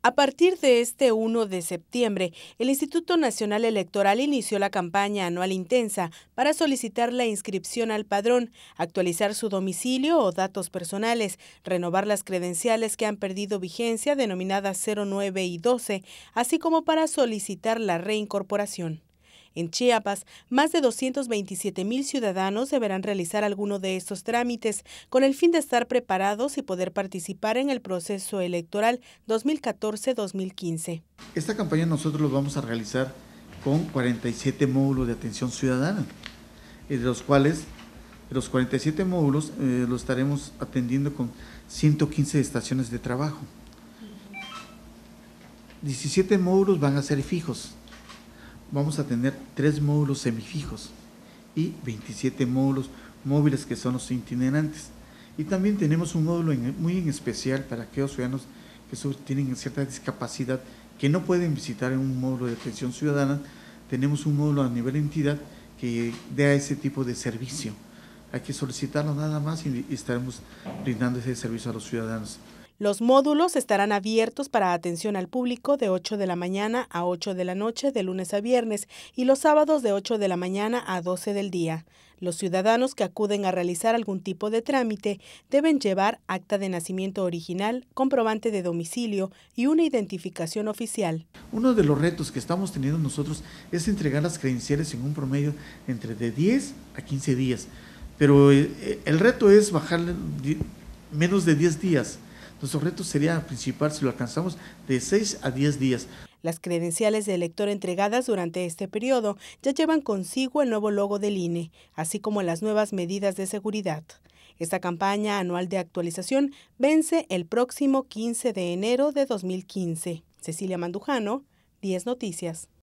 A partir de este 1 de septiembre, el Instituto Nacional Electoral inició la campaña anual intensa para solicitar la inscripción al padrón, actualizar su domicilio o datos personales, renovar las credenciales que han perdido vigencia denominadas 09 y 12, así como para solicitar la reincorporación. En Chiapas, más de 227 mil ciudadanos deberán realizar alguno de estos trámites con el fin de estar preparados y poder participar en el proceso electoral 2014-2015. Esta campaña nosotros lo vamos a realizar con 47 módulos de atención ciudadana, de los cuales los 47 módulos eh, lo los estaremos atendiendo con 115 estaciones de trabajo. 17 módulos van a ser fijos, vamos a tener tres módulos semifijos y 27 módulos móviles que son los itinerantes. Y también tenemos un módulo muy en especial para aquellos ciudadanos que tienen cierta discapacidad que no pueden visitar en un módulo de atención ciudadana. Tenemos un módulo a nivel entidad que dé ese tipo de servicio. Hay que solicitarlo nada más y estaremos brindando ese servicio a los ciudadanos. Los módulos estarán abiertos para atención al público de 8 de la mañana a 8 de la noche de lunes a viernes y los sábados de 8 de la mañana a 12 del día. Los ciudadanos que acuden a realizar algún tipo de trámite deben llevar acta de nacimiento original, comprobante de domicilio y una identificación oficial. Uno de los retos que estamos teniendo nosotros es entregar las credenciales en un promedio entre de 10 a 15 días, pero eh, el reto es bajar menos de 10 días nuestro reto sería principal, si lo alcanzamos, de 6 a 10 días. Las credenciales de elector entregadas durante este periodo ya llevan consigo el nuevo logo del INE, así como las nuevas medidas de seguridad. Esta campaña anual de actualización vence el próximo 15 de enero de 2015. Cecilia Mandujano, 10 Noticias.